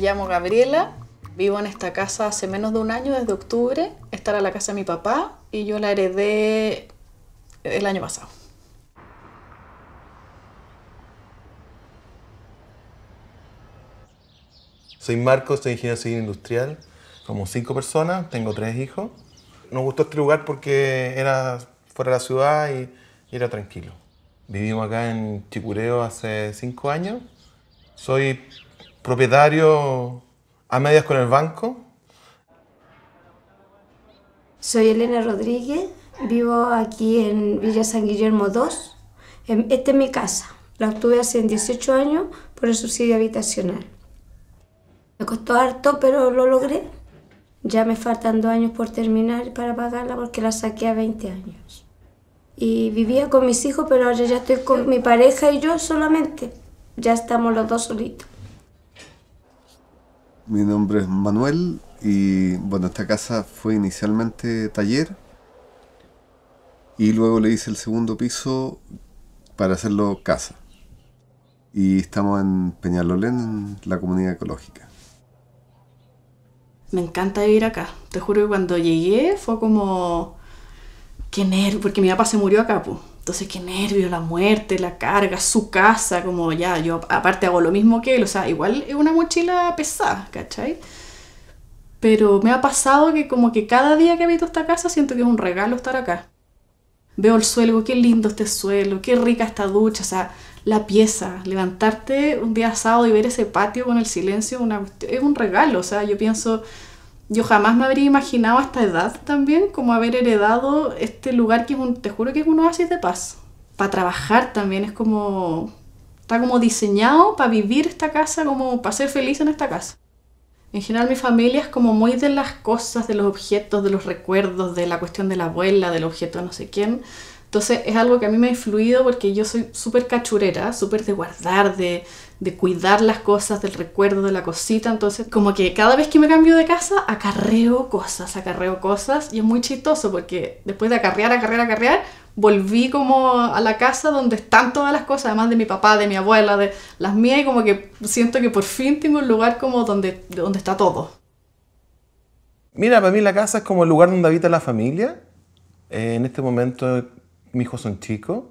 Me llamo Gabriela, vivo en esta casa hace menos de un año, desde octubre. Esta era la casa de mi papá y yo la heredé el año pasado. Soy Marcos, soy ingeniero civil industrial. Somos cinco personas, tengo tres hijos. Nos gustó este lugar porque era fuera de la ciudad y, y era tranquilo. Vivimos acá en Chicureo hace cinco años. Soy propietario a medias con el banco? Soy Elena Rodríguez, vivo aquí en Villa San Guillermo II. Em, esta es mi casa, la obtuve hace 18 años por el subsidio habitacional. Me costó harto, pero lo logré. Ya me faltan dos años por terminar para pagarla porque la saqué a 20 años. Y vivía con mis hijos, pero ahora ya estoy con mi pareja y yo solamente. Ya estamos los dos solitos. Mi nombre es Manuel y bueno, esta casa fue inicialmente taller y luego le hice el segundo piso para hacerlo casa. Y estamos en Peñalolén, en la comunidad ecológica. Me encanta vivir acá. Te juro que cuando llegué fue como... que nervio! Porque mi papá se murió acá, pues. Entonces, qué nervio, la muerte, la carga, su casa, como ya, yo aparte hago lo mismo que él, o sea, igual es una mochila pesada, ¿cachai? Pero me ha pasado que como que cada día que habito esta casa siento que es un regalo estar acá. Veo el suelo, qué lindo este suelo, qué rica esta ducha, o sea, la pieza, levantarte un día sábado y ver ese patio con el silencio, es un regalo, o sea, yo pienso, yo jamás me habría imaginado a esta edad también como haber heredado este lugar que es un, te juro que es un oasis de paz. Para trabajar también es como, está como diseñado para vivir esta casa, como para ser feliz en esta casa. En general mi familia es como muy de las cosas, de los objetos, de los recuerdos, de la cuestión de la abuela, del objeto no sé quién. Entonces es algo que a mí me ha influido porque yo soy súper cachurera, súper de guardar, de de cuidar las cosas, del recuerdo, de la cosita. Entonces, como que cada vez que me cambio de casa, acarreo cosas, acarreo cosas. Y es muy chistoso porque después de acarrear, acarrear, acarrear, volví como a la casa donde están todas las cosas, además de mi papá, de mi abuela, de las mías. Y como que siento que por fin tengo un lugar como donde, donde está todo. Mira, para mí la casa es como el lugar donde habita la familia. Eh, en este momento mis hijos son chicos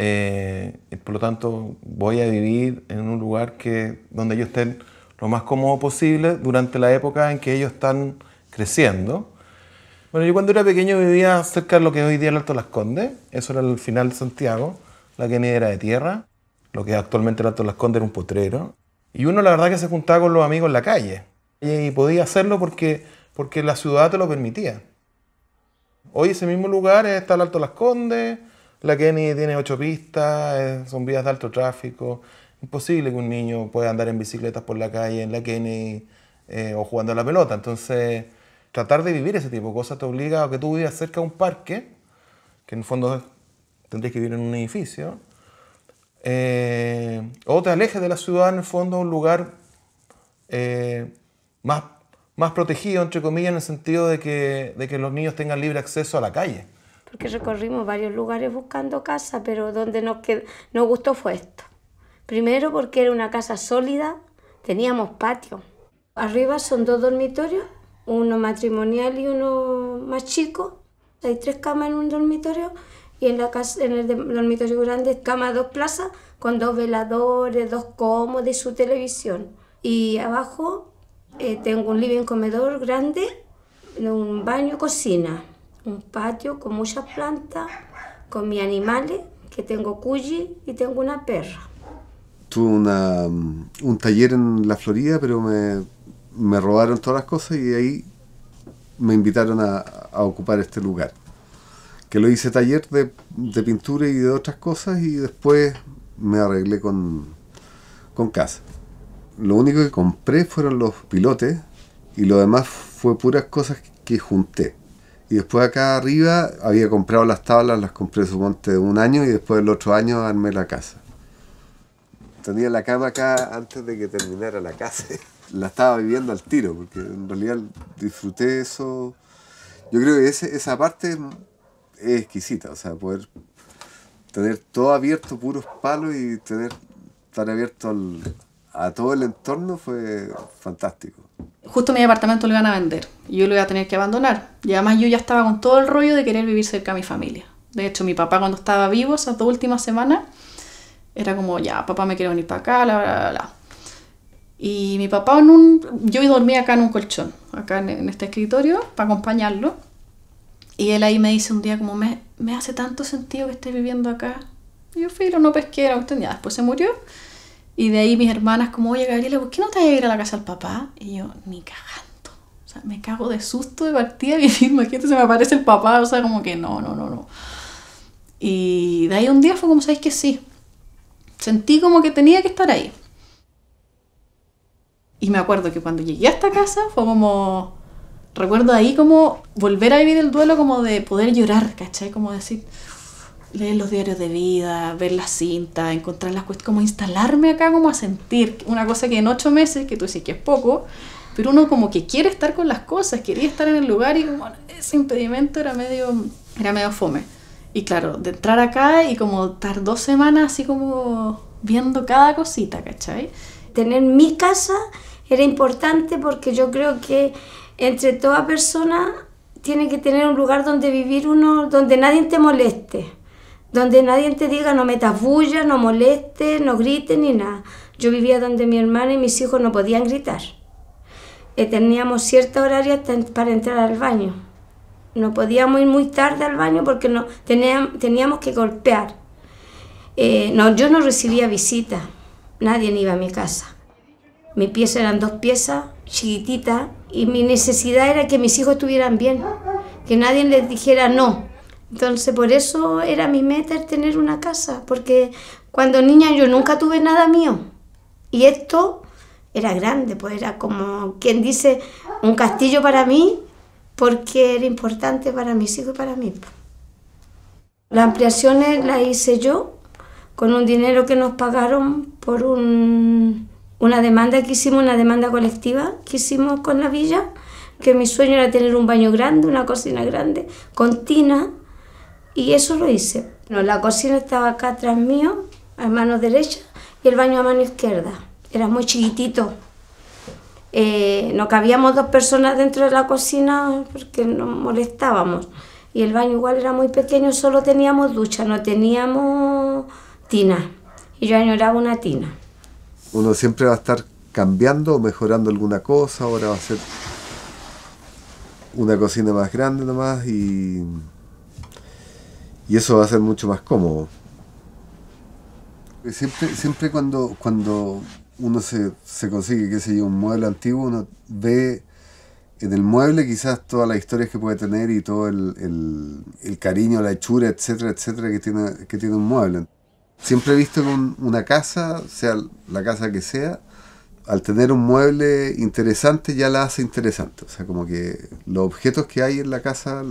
eh, por lo tanto, voy a vivir en un lugar que, donde ellos estén lo más cómodo posible durante la época en que ellos están creciendo. Bueno, yo cuando era pequeño vivía cerca de lo que hoy día es el Alto Las Condes, eso era el final de Santiago, la que ni era de tierra, lo que actualmente el Alto Las Condes era un potrero, y uno la verdad que se juntaba con los amigos en la calle, y podía hacerlo porque, porque la ciudad te lo permitía. Hoy ese mismo lugar está el Alto Las Condes, la Kenny tiene ocho pistas, eh, son vías de alto tráfico. Imposible que un niño pueda andar en bicicletas por la calle en la Kenny eh, o jugando a la pelota. Entonces, tratar de vivir ese tipo de cosas te obliga a que tú vivas cerca de un parque, que en el fondo tendrías que vivir en un edificio, eh, o te alejes de la ciudad en el fondo a un lugar más, más protegido, entre comillas, en el sentido de que, de que los niños tengan libre acceso a la calle porque recorrimos varios lugares buscando casa, pero donde nos, que nos gustó fue esto. Primero porque era una casa sólida, teníamos patio. Arriba son dos dormitorios, uno matrimonial y uno más chico. Hay tres camas en un dormitorio y en, la casa, en el dormitorio grande cama dos plazas con dos veladores, dos cómodos y su televisión. Y abajo eh, tengo un living comedor grande, un baño, cocina un patio con muchas plantas, con mis animales, que tengo cuyi y tengo una perra. Tuve un taller en la Florida, pero me, robaron todas las cosas y ahí me invitaron a, ocupar este lugar. Que lo hice taller de, pintura y de otras cosas y después me arreglé con, con casa. Lo único que compré fueron los pilotes y lo demás fue puras cosas que junté. Y después acá arriba había comprado las tablas, las compré suponte un año y después el otro año armé la casa. Tenía la cama acá antes de que terminara la casa. la estaba viviendo al tiro, porque en realidad disfruté eso. Yo creo que esa parte es exquisita, o sea, poder tener todo abierto, puros palos y tener estar abierto a todo el entorno fue fantástico justo mi apartamento lo iban a vender y yo lo iba a tener que abandonar. Y además yo ya estaba con todo el rollo de querer vivir cerca a mi familia. De hecho, mi papá cuando estaba vivo esas dos últimas semanas, era como, ya, papá me quiero venir para acá, bla, bla, bla, Y mi papá en un... Yo dormía acá en un colchón, acá en, este escritorio, para acompañarlo. Y él ahí me dice un día como, me, me hace tanto sentido que esté viviendo acá. yo fui, no pesquera, ya, después se murió. Y de ahí mis hermanas como, oye Gabriela, ¿por qué no te vas a ir a la casa al papá? Y yo, ni cagando. O sea, me cago de susto de partida y misma que se me aparece el papá. O sea, como que no, no, no, no. Y de ahí un día fue como, ¿sabéis que sí? Sentí como que tenía que estar ahí. Y me acuerdo que cuando llegué a esta casa fue como... Recuerdo ahí como volver a vivir el duelo como de poder llorar, ¿cachai? Como decir, leer los diarios de vida, ver las cinta, encontrar las cuestiones, como instalarme acá, como a sentir una cosa que en ocho meses, que tú dices que es poco, pero uno como que quiere estar con las cosas, quería estar en el lugar y como ese impedimento era medio, era medio fome. Y claro, de entrar acá y como estar dos semanas así como viendo cada cosita, ¿cachai? Tener mi casa era importante porque yo creo que entre toda persona tiene que tener un lugar donde vivir uno, donde nadie te moleste donde nadie te diga no metas bulla, no moleste no grites ni nada. Yo vivía donde mi hermana y mis hijos no podían gritar. Eh, teníamos cierta horaria para entrar al baño. No podíamos ir muy tarde al baño porque no, teníamos, que golpear. Eh, no, yo no recibía visitas, nadie iba a mi casa. Mi pieza eran dos piezas chiquititas y mi necesidad era que mis hijos estuvieran bien, que nadie les dijera no, entonces por eso era mi meta tener una casa, porque cuando niña yo nunca tuve nada mío. Y esto era grande, pues era como quien dice un castillo para mí, porque era importante para mis hijos y para mí. Pues. Las ampliaciones las hice yo con un dinero que nos pagaron por una demanda que hicimos, una demanda colectiva que hicimos con la villa, que mi sueño era tener un baño grande, una cocina grande, con tina, y eso lo hice. la cocina estaba acá atrás mío, a mano derecha, y el baño a mano izquierda. Era muy chiquitito. Eh, no cabíamos dos personas dentro de la cocina porque nos molestábamos. Y el baño igual era muy pequeño, solo teníamos ducha, no teníamos tina. Y yo añoraba una tina. Uno siempre va a estar cambiando o mejorando alguna cosa, ahora va a ser una cocina más grande nomás y y eso va a ser mucho más cómodo. Eh, siempre, siempre cuando, cuando uno se, se consigue, que se un mueble antiguo, uno ve en el mueble quizás todas las historias que puede tener y todo el, cariño, la hechura, etcétera, etcétera, que tiene, que tiene un mueble. Siempre he visto que una casa, sea la casa que sea, al tener un mueble interesante ya la hace interesante. O sea, como que los objetos que hay en la casa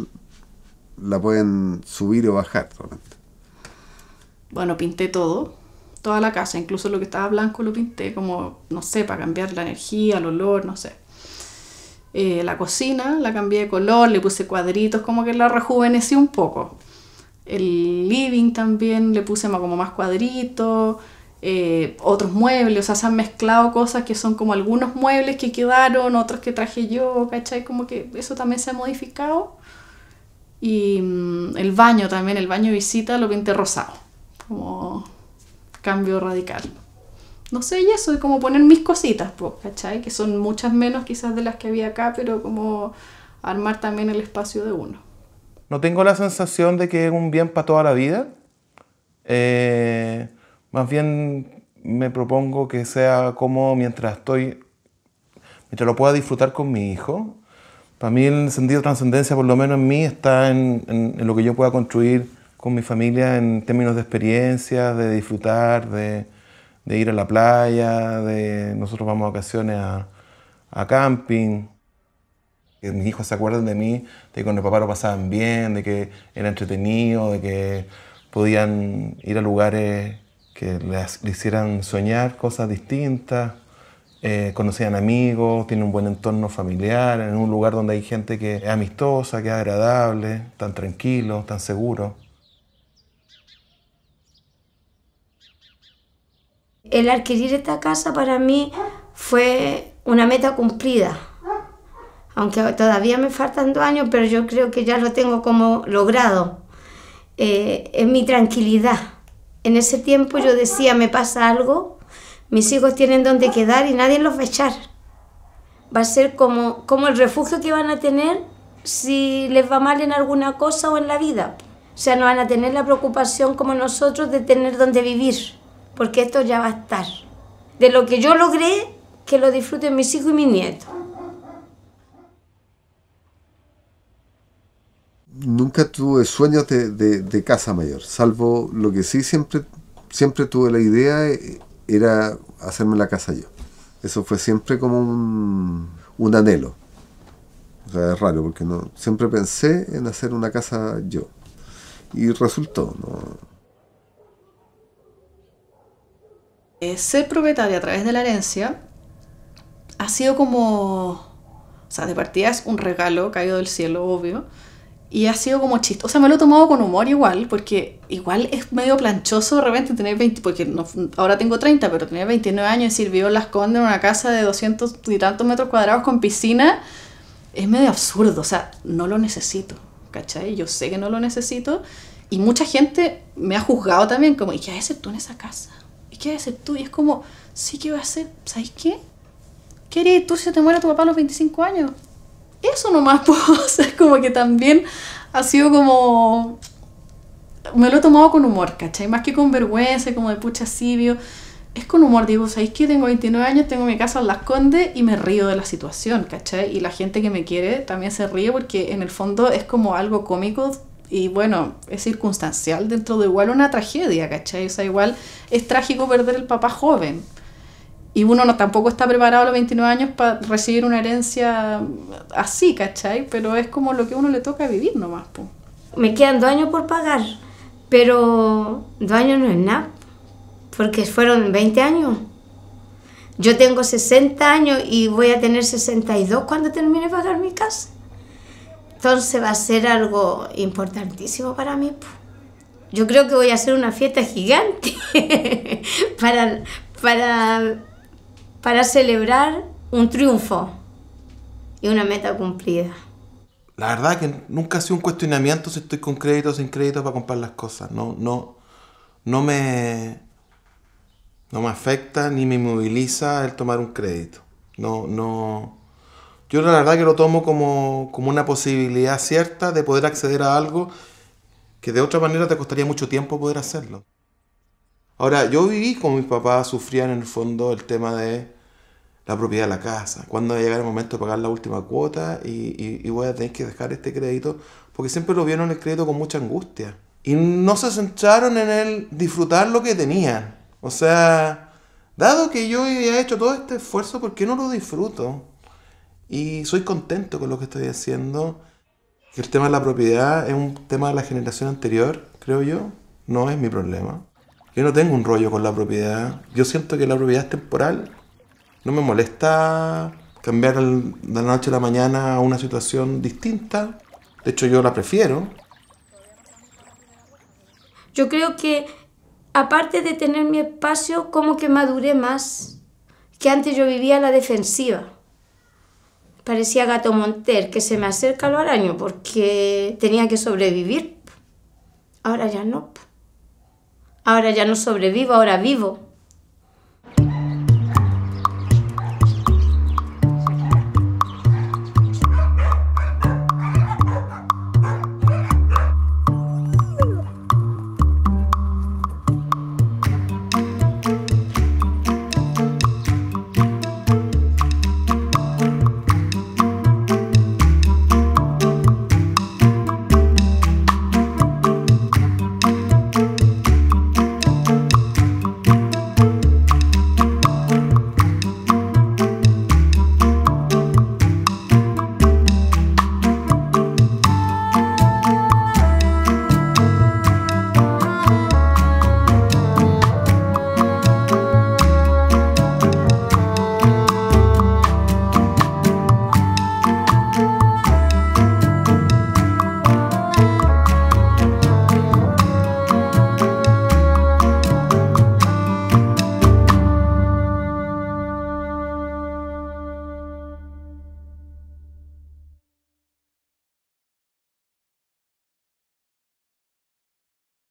la pueden subir o bajar realmente. Bueno, pinté todo, toda la casa, incluso lo que estaba blanco lo pinté como, no sé, para cambiar la energía, el olor, no sé. Eh, la cocina la cambié de color, le puse cuadritos, como que la rejuvenecí un poco. El living también le puse como más cuadritos. Eh, otros muebles, o sea, se han mezclado cosas que son como algunos muebles que quedaron, otros que traje yo, ¿cachai? Como que eso también se ha modificado. Y mm, el baño también, el baño visita lo pinté rosado, como cambio radical. No sé, y eso, es como poner mis cositas, ¿cachai? Que son muchas menos quizás de las que había acá, pero como armar también el espacio de uno. No tengo la sensación de que es un bien para toda la vida. Eh, más bien me propongo que sea como mientras estoy, mientras lo pueda disfrutar con mi hijo para mí el sentido de trascendencia, por lo menos en mí, está en, lo que yo pueda construir con mi familia en términos de experiencias, de disfrutar, de, de, ir a la playa, de nosotros vamos a ocasiones a, camping. Que mis hijos se acuerdan de mí, de que con el papá lo pasaban bien, de que era entretenido, de que podían ir a lugares que les hicieran soñar cosas distintas. Eh, conocían amigos, tiene un buen entorno familiar, en un lugar donde hay gente que es amistosa, que es agradable, tan tranquilo, tan seguro. El adquirir esta casa para mí fue una meta cumplida, aunque todavía me faltan dos años, pero yo creo que ya lo tengo como logrado. Eh, es mi tranquilidad. En ese tiempo yo decía, me pasa algo, mis hijos tienen donde quedar y nadie los va a echar. Va a ser como, como el refugio que van a tener si les va mal en alguna cosa o en la vida. O sea, no van a tener la preocupación como nosotros de tener donde vivir, porque esto ya va a estar. De lo que yo logré, que lo disfruten mis hijos y mis nietos. Nunca tuve sueños de, casa mayor, salvo lo que sí siempre, siempre tuve la idea eh, era hacerme la casa yo. Eso fue siempre como un, un anhelo. O sea, es raro porque no siempre pensé en hacer una casa yo. Y resultó, ¿no? Eh, ser propietario a través de la herencia ha sido como. O sea, de partida es un regalo caído del cielo, obvio. Y ha sido como chistoso. O sea, me lo he tomado con humor igual, porque igual es medio planchoso de repente tener 20, porque no, ahora tengo 30, pero tener 29 años y decir, en Las Condes en una casa de 200 y tantos metros cuadrados con piscina, es medio absurdo. O sea, no lo necesito, ¿cachai? Yo sé que no lo necesito. Y mucha gente me ha juzgado también, como, ¿y qué haces tú en esa casa? ¿Y qué haces tú? Y es como, sí, ¿qué va a hacer? ¿Sabes qué? ¿Qué harías tú si te muera tu papá a los 25 años? eso nomás puedo es como que también ha sido como... Me lo he tomado con humor, ¿cachai? Más que con vergüenza, como de pucha sibio. Es con humor, digo, ¿sabéis que tengo 29 años, tengo mi casa en Las Condes y me río de la situación, ¿cachai? Y la gente que me quiere también se ríe porque en el fondo es como algo cómico y bueno, es circunstancial dentro de igual una tragedia, ¿cachai? O sea, igual es trágico perder el papá joven y uno no tampoco está preparado a los 29 años para recibir una herencia así, ¿cachai? Pero es como lo que uno le toca vivir nomás. Po. Me quedan dos años por pagar, pero dos años no es nada, porque fueron 20 años. Yo tengo 60 años y voy a tener 62 cuando termine de pagar mi casa. Entonces va a ser algo importantísimo para mí. Po. Yo creo que voy a hacer una fiesta gigante para, para para celebrar un triunfo y una meta cumplida. La verdad que nunca ha sido un cuestionamiento si estoy con crédito o sin crédito para comprar las cosas. No, no, no me, no me afecta ni me inmoviliza el tomar un crédito. No, no. Yo la verdad que lo tomo como, como una posibilidad cierta de poder acceder a algo que de otra manera te costaría mucho tiempo poder hacerlo. Ahora, yo viví con mis papás, sufría en el fondo el tema de la propiedad de la casa, cuándo va a llegar el momento de pagar la última cuota y, voy a tener que dejar este crédito, porque siempre lo vieron el crédito con mucha angustia. Y no se centraron en el disfrutar lo que tenía O sea, dado que yo he hecho todo este esfuerzo, ¿por qué no lo disfruto? Y soy contento con lo que estoy haciendo. El tema de la propiedad es un tema de la generación anterior, creo yo. No es mi problema. Yo no tengo un rollo con la propiedad. Yo siento que la propiedad es temporal no me molesta cambiar de la noche a la mañana a una situación distinta. De hecho, yo la prefiero. Yo creo que, aparte de tener mi espacio, como que maduré más. Que antes yo vivía en la defensiva. Parecía gato monter, que se me acerca lo araño porque tenía que sobrevivir. Ahora ya no. Ahora ya no sobrevivo, ahora vivo.